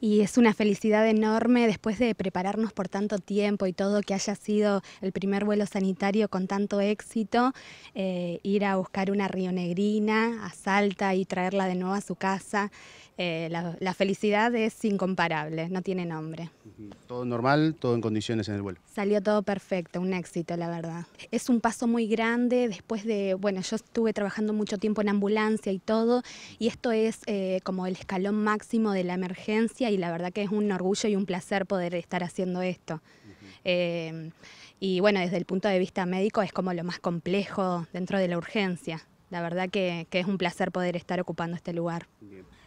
y es una felicidad enorme después de prepararnos por tanto tiempo y todo que haya sido el primer vuelo sanitario con tanto éxito, eh, ir a buscar una rionegrina a Salta y traerla de nuevo a su casa. Eh, la felicidad es incomparable, no tiene nombre. Todo normal, todo en condiciones en el vuelo. Salió todo perfecto, un éxito, la verdad. Es un paso muy grande después de, bueno, yo estuve trabajando mucho tiempo en ambulancia y todo, y esto es eh, como el escalón máximo de la emergencia y la verdad que es un orgullo y un placer poder estar haciendo esto. Eh, y bueno, desde el punto de vista médico es como lo más complejo dentro de la urgencia. La verdad que, es un placer poder estar ocupando este lugar.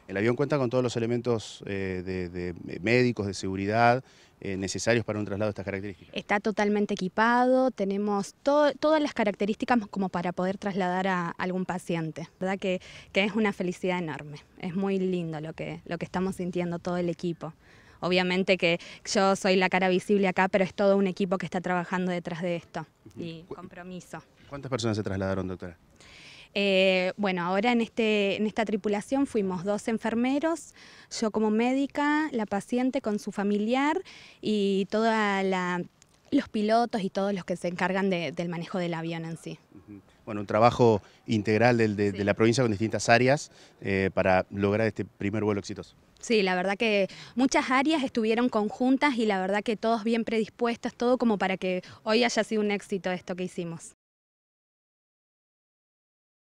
El avión cuenta con todos los elementos eh, de, médicos, de seguridad, eh, necesarios para un traslado de estas características. Está totalmente equipado, tenemos todas las características como para poder trasladar a algún paciente. ¿Verdad que, que, es una felicidad enorme? Es muy lindo lo que, lo que estamos sintiendo todo el equipo. Obviamente que yo soy la cara visible acá, pero es todo un equipo que está trabajando detrás de esto y compromiso. ¿Cuántas personas se trasladaron, doctora? Eh, bueno, ahora en, este, en esta tripulación fuimos dos enfermeros, yo como médica, la paciente con su familiar y todos los pilotos y todos los que se encargan del manejo del avión en sí. Bueno, un trabajo integral de, la provincia con distintas áreas eh, para lograr este primer vuelo exitoso. Sí, la verdad que muchas áreas estuvieron conjuntas y la verdad que todos bien predispuestos, todo como para que hoy haya sido un éxito esto que hicimos.